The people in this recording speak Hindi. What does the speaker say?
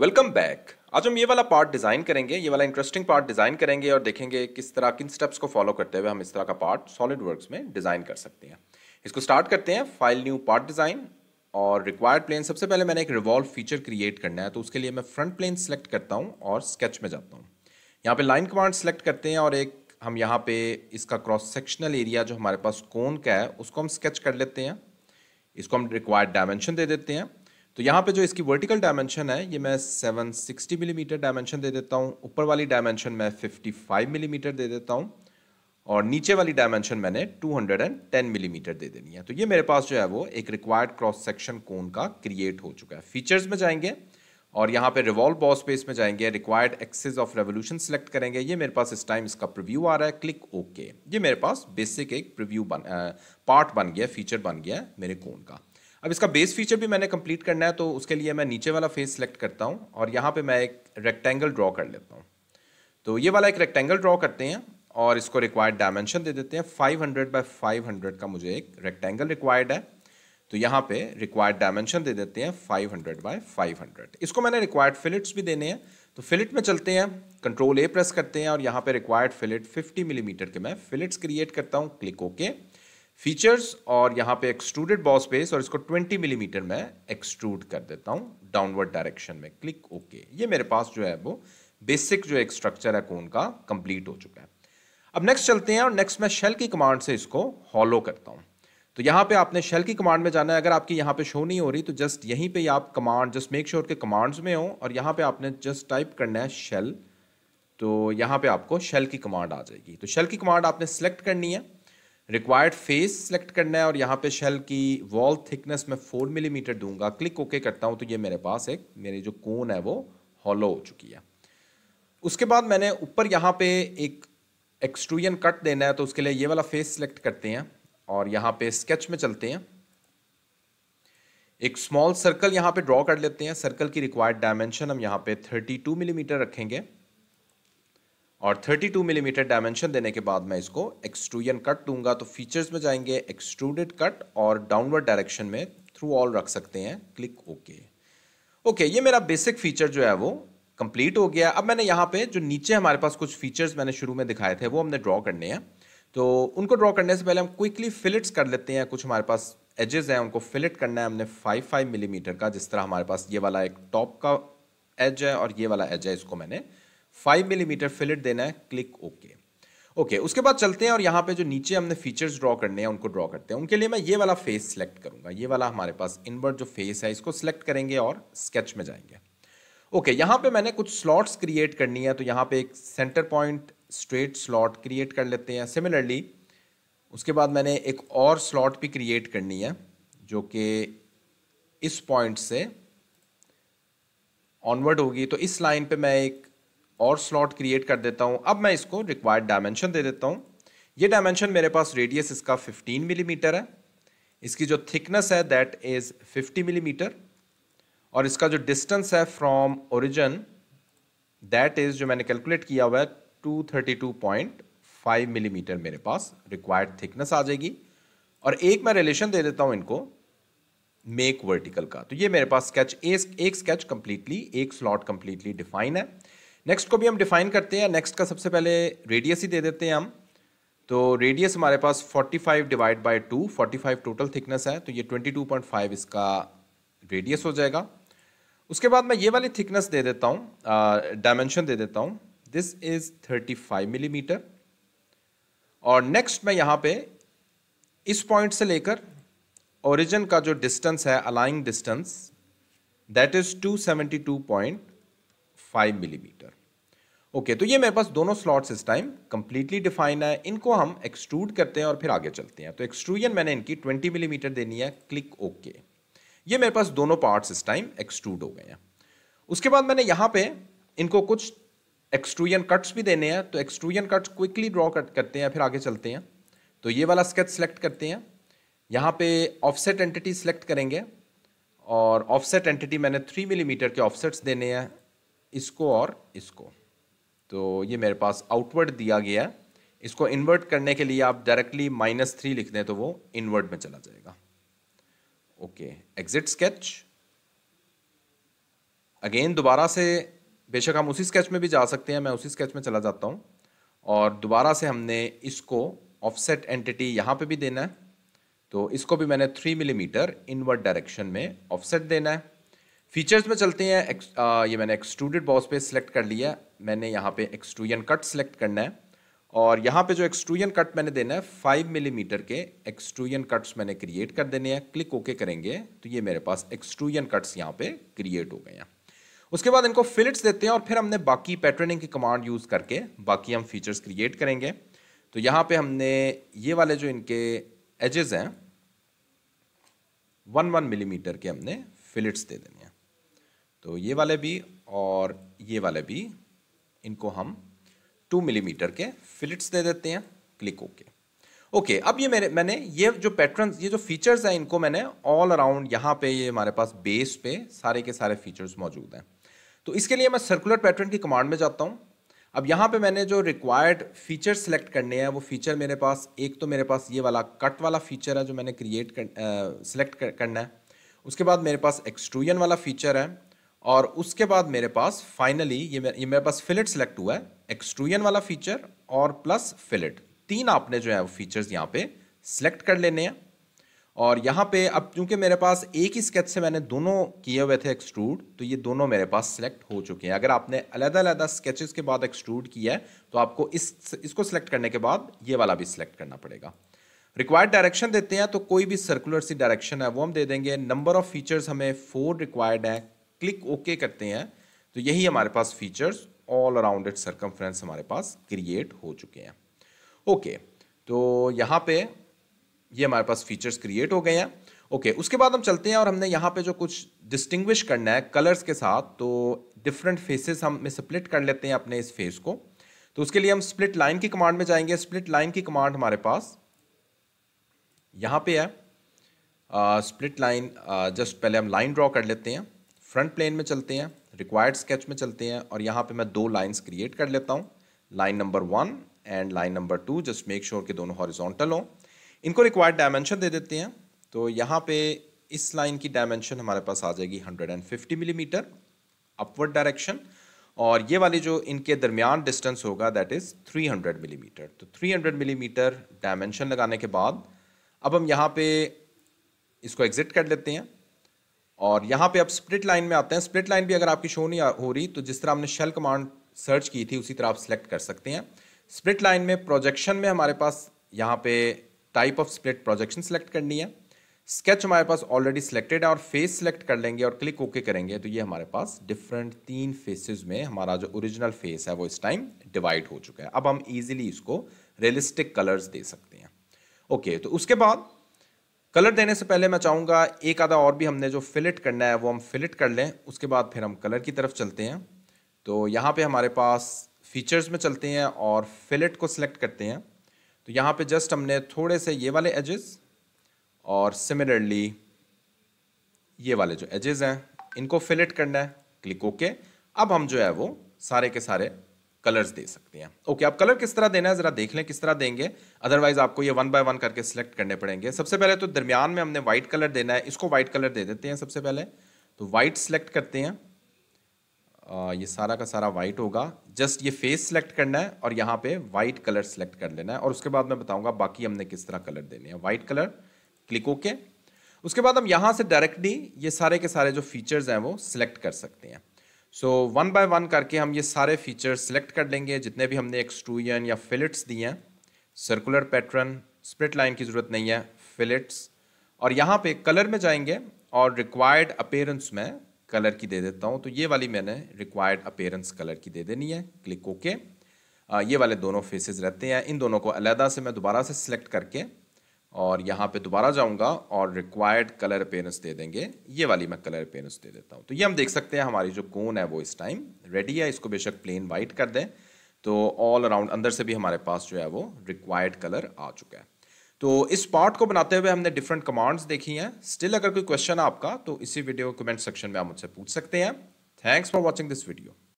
वेलकम बैक आज हम ये वाला पार्ट डिज़ाइन करेंगे ये वाला इंटरेस्टिंग पार्ट डिज़ाइन करेंगे और देखेंगे किस तरह किन स्टेप्स को फॉलो करते हुए हम इस तरह का पार्ट सॉलिड वर्क्स में डिज़ाइन कर सकते हैं इसको स्टार्ट करते हैं फाइल न्यू पार्ट डिज़ाइन और रिक्वायर्ड प्लेन सबसे पहले मैंने एक रिवॉल्व फीचर क्रिएट करना है तो उसके लिए मैं फ्रंट प्लेन सेलेक्ट करता हूँ और स्केच में जाता हूँ यहाँ पर लाइन कमांड सेलेक्ट करते हैं और एक हम यहाँ पे इसका क्रॉस सेक्शनल एरिया जो हमारे पास कोन का है उसको हम स्केच कर लेते हैं इसको हम रिक्वायर्ड डायमेंशन दे देते हैं तो यहाँ पे जो इसकी वर्टिकल डायमेंशन है ये मैं 760 मिलीमीटर mm डायमेंशन दे देता हूँ ऊपर वाली डायमेंशन मैं 55 मिलीमीटर mm दे देता हूँ और नीचे वाली डायमेंशन मैंने 210 मिलीमीटर mm दे देनी है तो ये मेरे पास जो है वो एक रिक्वायर्ड क्रॉस सेक्शन कोन का क्रिएट हो चुका है फीचर्स में जाएंगे और यहाँ पे रिवॉल्व बॉल स्पेस में जाएंगे required axis of revolution select करेंगे ये मेरे पास इस टाइम इसका प्रिव्यू आ रहा है क्लिक ओके ये मेरे पास बेसिक एक प्रिव्यू बन पार्ट बन गया फीचर बन गया मेरे कोन का अब इसका बेस फीचर भी मैंने कंप्लीट करना है तो उसके लिए मैं नीचे वाला फेस सेलेक्ट करता हूँ और यहाँ पे मैं एक रेक्टेंगल ड्रॉ कर लेता हूँ तो ये वाला एक रेक्टेंगल ड्रॉ करते हैं और इसको रिक्वायर्ड डायमेंशन दे देते हैं 500 हंड्रेड बाई फाइव का मुझे एक रेक्टेंगल रिक्वायर्ड है तो यहाँ पे रिक्वायर्ड डायमेंशन दे देते हैं 500 हंड्रेड बाई फाइव इसको मैंने रिक्वायर्ड फिलिट्स भी देने हैं तो फिलिट में चलते हैं कंट्रोल ए प्रेस करते हैं और यहाँ पे रिक्वायर्ड फिलिट 50 मिलीमीटर mm के मैं फिलिट्स क्रिएट करता हूँ क्लिक ओके okay. फीचर्स और यहाँ पे एक्सट्रूडेड बॉस बेस और इसको 20 मिलीमीटर mm में एक्सट्रूड कर देता हूँ डाउनवर्ड डायरेक्शन में क्लिक ओके okay. ये मेरे पास जो है वो बेसिक जो एक स्ट्रक्चर है कोन का कंप्लीट हो चुका है अब नेक्स्ट चलते हैं और नेक्स्ट मैं शेल की कमांड से इसको हॉलो करता हूँ तो यहाँ पे आपने शेल की कमांड में जाना है अगर आपकी यहाँ पे शो नहीं हो रही तो जस्ट यहीं पे आप कमांड जस्ट मेक श्योर के कमांड्स में हो और यहाँ पे आपने जस्ट टाइप करना है शेल तो यहाँ पे आपको शेल की कमांड आ जाएगी तो शेल की कमांड आपने सेलेक्ट करनी है रिक्वायर्ड फेस सेलेक्ट करना है और यहाँ पे शेल की वॉल थिकनेस मैं फोर मिलीमीटर दूंगा क्लिक ओके करता हूँ तो ये मेरे पास एक मेरे जो कोन है वो हॉलो हो चुकी है उसके बाद मैंने ऊपर यहाँ पे एक एक्सट्रूजन कट देना है तो उसके लिए ये वाला फेस सेलेक्ट करते हैं और यहाँ पे स्केच में चलते हैं एक स्मॉल सर्कल यहाँ पे ड्रॉ कर लेते हैं सर्कल की रिक्वायर्ड डायमेंशन हम यहाँ पे थर्टी टू मिलीमीटर रखेंगे और 32 मिलीमीटर डायमेंशन देने के बाद मैं इसको एक्सट्रूजन कट दूंगा तो फीचर्स में जाएंगे एक्सट्रूडेड कट और डाउनवर्ड डायरेक्शन में थ्रू ऑल रख सकते हैं क्लिक ओके ओके ये मेरा बेसिक फीचर जो है वो कंप्लीट हो गया अब मैंने यहाँ पे जो नीचे हमारे पास कुछ फीचर्स मैंने शुरू में दिखाए थे वो हमने ड्रॉ करने हैं तो उनको ड्रॉ करने से पहले हम क्विकली फिलिट्स कर लेते हैं कुछ हमारे पास एजेस हैं उनको फिलिट करना है हमने फाइव फाइव मिलीमीटर का जिस तरह हमारे पास ये वाला एक टॉप का एज है और ये वाला एज है इसको मैंने फाइव मिलीमीटर फिलेट देना है क्लिक ओके ओके उसके बाद चलते हैं और यहाँ पे जो नीचे हमने फीचर्स ड्रॉ करने हैं उनको ड्रॉ करते हैं उनके लिए मैं ये वाला फेस सिलेक्ट करूंगा ये वाला हमारे पास इनवर्ट जो फेस है इसको सिलेक्ट करेंगे और स्केच में जाएंगे ओके okay, यहाँ पे मैंने कुछ स्लॉट्स क्रिएट करनी है तो यहाँ पे एक centre point straight slot create कर लेते हैं सिमिलरली उसके बाद मैंने एक और स्लॉट भी क्रिएट करनी है जो कि इस पॉइंट से ऑनवर्ड होगी तो इस लाइन पे मैं एक और स्लॉट क्रिएट कर देता हूँ अब मैं इसको रिक्वायर्ड डायमेंशन दे देता हूँ ये डायमेंशन मेरे पास रेडियस इसका 15 मिलीमीटर mm है इसकी जो थिकनेस है दैट इज़ 50 मिलीमीटर mm, और इसका जो डिस्टेंस है फ्रॉम ओरिजन दैट इज़ जो मैंने कैलकुलेट किया हुआ है 232.5 मिलीमीटर mm मेरे पास रिक्वायर्ड थिकनेस आ जाएगी और एक मैं रिलेशन दे देता हूँ इनको मेक वर्टिकल का तो ये मेरे पास स्केच एक स्केच कंप्लीटली एक स्लॉट कंप्लीटली डिफाइन है नेक्स्ट को भी हम डिफाइन करते हैं नेक्स्ट का सबसे पहले रेडियस ही दे देते हैं हम तो रेडियस हमारे पास 45 डिवाइड बाय 2 45 टोटल थिकनेस है तो ये 22.5 इसका रेडियस हो जाएगा उसके बाद मैं ये वाली थिकनेस दे देता हूँ डायमेंशन दे देता हूँ दिस इज़ 35 मिलीमीटर mm. और नेक्स्ट मैं यहाँ पे इस पॉइंट से लेकर ओरिजिन का जो डिस्टेंस है aligning distance that is two point five millimetre okay तो ये मेरे पास दोनों स्लॉट्स इस टाइम कंप्लीटली डिफाइन है इनको हम एक्सट्रूड करते हैं और फिर आगे चलते हैं तो एक्सट्रूजन मैंने इनकी ट्वेंटी मिलीमीटर देनी है क्लिक ओके okay. ये मेरे पास दोनों पार्ट्स इस टाइम एक्सट्रूड हो गए हैं उसके बाद मैंने यहाँ पे इनको कुछ एक्सट्रूजन कट्स भी देने हैं तो extrusion cuts quickly draw cut करते हैं फिर आगे चलते हैं तो ये वाला स्केच सेलेक्ट करते हैं यहाँ पे ऑफसेट एंटिटी सेलेक्ट करेंगे और ऑफसेट एंटिटी मैंने थ्री मिलीमीटर के ऑफसेट्स देने हैं इसको और इसको तो ये मेरे पास आउटवर्ड दिया गया है इसको इन्वर्ट करने के लिए आप डायरेक्टली माइनस थ्री लिख दें तो वो इन्वर्ट में चला जाएगा ओके एग्जिट स्केच अगेन दोबारा से बेशक हम उसी स्केच में भी जा सकते हैं मैं उसी स्केच में चला जाता हूँ और दोबारा से हमने इसको ऑफसेट एंटिटी यहाँ पे भी देना है तो इसको भी मैंने थ्री मिलीमीटर इनवर्ट डायरेक्शन में ऑफसेट देना है फीचर्स में चलते हैं एक्स, आ, ये मैंने एक्सट्रूडेड बॉस पे सिलेक्ट कर लिया मैंने यहाँ पे एक्सट्रूजन कट सिलेक्ट करना है और यहाँ पे जो एक्सट्रूजन कट मैंने देना है फाइव मिलीमीटर के एक्सट्रूजन कट्स मैंने क्रिएट कर देने हैं क्लिक ओके करेंगे तो ये मेरे पास एक्सट्रूजन कट्स यहाँ पे क्रिएट हो गए हैं उसके बाद इनको फिलिट्स देते हैं और फिर हमने बाकी पैटर्निंग की कमांड यूज़ करके बाकी हम फीचर्स क्रिएट करेंगे तो यहाँ पे हमने ये वाले जो इनके एजेस हैं वन वन मिलीमीटर के हमने फिलिट्स दे देने तो ये वाले भी और ये वाले भी इनको हम टू मिलीमीटर के फिलिट्स दे देते हैं क्लिक ओके ओके अब ये मेरे मैंने ये जो पैटर्न ये जो फीचर्स हैं इनको मैंने ऑल अराउंड यहाँ पे ये हमारे पास बेस पे सारे के सारे फीचर्स मौजूद हैं तो इसके लिए मैं सर्कुलर पैटर्न की कमांड में जाता हूँ अब यहाँ पे मैंने जो रिक्वायर्ड फीचर सेलेक्ट करने हैं वो फीचर मेरे पास एक तो मेरे पास ये वाला कट वाला फीचर है जो मैंने क्रिएट कर, सेलेक्ट करना है उसके बाद मेरे पास एक्सट्रूजन वाला फीचर है और उसके बाद मेरे पास फाइनली ये मेरे, ये मेरे पास फिलेट सेलेक्ट हुआ है एक्सट्रूजन वाला फीचर और प्लस फिलेट तीन आपने जो है वो फीचर्स यहाँ पे सिलेक्ट कर लेने हैं और यहाँ पे अब क्योंकि मेरे पास एक ही स्केच से मैंने दोनों किए हुए थे एक्सट्रूड तो ये दोनों मेरे पास सिलेक्ट हो चुके हैं अगर आपने अलहदा अलहदा स्केचेस के बाद एक्सट्रूड किया है तो आपको इस इसको सिलेक्ट करने के बाद ये वाला भी सिलेक्ट करना पड़ेगा रिक्वायर्ड डायरेक्शन देते हैं तो कोई भी सर्कुलर सी डायरेक्शन है वो हम दे देंगे नंबर ऑफ फीचर्स हमें फोर रिक्वायर्ड है क्लिक ओके करते हैं तो यही हमारे पास features all around it circumference हमारे पास क्रिएट हो चुके हैं ओके okay, तो यहाँ पे ये हमारे पास फीचर्स क्रिएट हो गए हैं ओके okay, उसके बाद हम चलते हैं और हमने यहाँ पे जो कुछ डिस्टिंग्विश करना है कलर्स के साथ तो डिफरेंट फेसेस हम में स्प्लिट कर लेते हैं अपने इस फेस को तो उसके लिए हम स्प्लिट लाइन की कमांड में जाएंगे स्प्लिट लाइन की कमांड हमारे पास यहाँ पे है स्प्लिट लाइन जस्ट पहले हम लाइन ड्रॉ कर लेते हैं फ्रंट प्लेन में चलते हैं रिक्वायर्ड स्केच में चलते हैं और यहाँ पे मैं दो लाइंस क्रिएट कर लेता हूँ line number one and line number two just make sure कि दोनों हॉरिजॉन्टल हों इनको रिक्वायर्ड डायमेंशन दे देते हैं तो यहाँ पे इस लाइन की डायमेंशन हमारे पास आ जाएगी 150 मिलीमीटर अपवर्ड डायरेक्शन और ये वाली जो इनके दरमियान डिस्टेंस होगा दैट इज़ 300 मिलीमीटर mm. तो 300 मिलीमीटर डायमेंशन लगाने के बाद अब हम यहाँ पे इसको एग्ज़िट कर लेते हैं और यहाँ पे आप स्प्लिट लाइन में आते हैं स्प्लिट लाइन भी अगर आपकी शो नहीं हो रही तो जिस तरह हमने शेल कमांड सर्च की थी उसी तरह आप सिलेक्ट कर सकते हैं स्प्लिट लाइन में प्रोजेक्शन में हमारे पास यहाँ पे type of split projection select करनी है स्केच हमारे पास ऑलरेडी सिलेक्टेड है और फेस सेलेक्ट कर लेंगे और क्लिक ओके करेंगे तो ये हमारे पास डिफरेंट तीन फेसेस में हमारा जो ओरिजिनल फेस है वो इस टाइम डिवाइड हो चुका है अब हम इजीली इसको रियलिस्टिक कलर्स दे सकते हैं ओके okay, तो उसके बाद कलर देने से पहले मैं चाहूँगा एक आधा और भी हमने जो फिलिट करना है वो हम फिलिट कर लें उसके बाद फिर हम कलर की तरफ चलते हैं तो यहाँ पे हमारे पास फीचर्स में चलते हैं और फिलेट को सिलेक्ट करते हैं तो यहाँ पे जस्ट हमने थोड़े से ये वाले एजेस और सिमिलरली ये वाले जो एजेस हैं इनको फिलेट करना है क्लिक ओके अब हम जो है वो सारे के सारे कलर्स दे सकते हैं ओके okay, आप कलर किस तरह देना है ज़रा देख लें किस तरह देंगे अदरवाइज आपको ये वन बाय वन करके सिलेक्ट करने पड़ेंगे सबसे पहले तो दरमियान में हमने वाइट कलर देना है इसको वाइट कलर दे देते हैं सबसे पहले तो वाइट सेलेक्ट करते हैं आ, ये सारा का सारा वाइट होगा जस्ट ये फेस सेलेक्ट करना है और यहाँ पे वाइट कलर सेलेक्ट कर लेना है और उसके बाद मैं बताऊंगा बाकी हमने किस तरह कलर देने हैं वाइट कलर क्लिक ओके उसके बाद हम यहाँ से डायरेक्टली ये सारे के सारे जो फीचर्स हैं वो सिलेक्ट कर सकते हैं सो वन बाय वन करके हम ये सारे फीचर्स सेलेक्ट कर लेंगे जितने भी हमने एक्सट्रूजन या फिलिट्स दिए हैं सर्कुलर पैटर्न स्प्लिट लाइन की ज़रूरत नहीं है फिलिट्स और यहाँ पे कलर में जाएंगे और रिक्वायर्ड अपेयरेंस में कलर की दे देता हूँ तो ये वाली मैंने रिक्वायर्ड अपेयरेंस कलर की दे देनी है क्लिक ओके ये वाले दोनों फेसेस रहते हैं इन दोनों को अलहदा से मैं दोबारा से सिलेक्ट करके और यहाँ पे दोबारा जाऊँगा और रिक्वायर्ड कलर पेनस दे देंगे ये वाली मैं कलर पेनस दे देता हूँ तो ये हम देख सकते हैं हमारी जो कोन है वो इस टाइम रेडी है इसको बेशक प्लेन वाइट कर दें तो ऑल अराउंड अंदर से भी हमारे पास जो है वो रिक्वायर्ड कलर आ चुका है तो इस पार्ट को बनाते हुए हमने डिफरेंट कमांड्स देखी हैं स्टिल अगर कोई क्वेश्चन है आपका तो इसी वीडियो कमेंट सेक्शन में आप मुझसे पूछ सकते हैं thanks for watching this video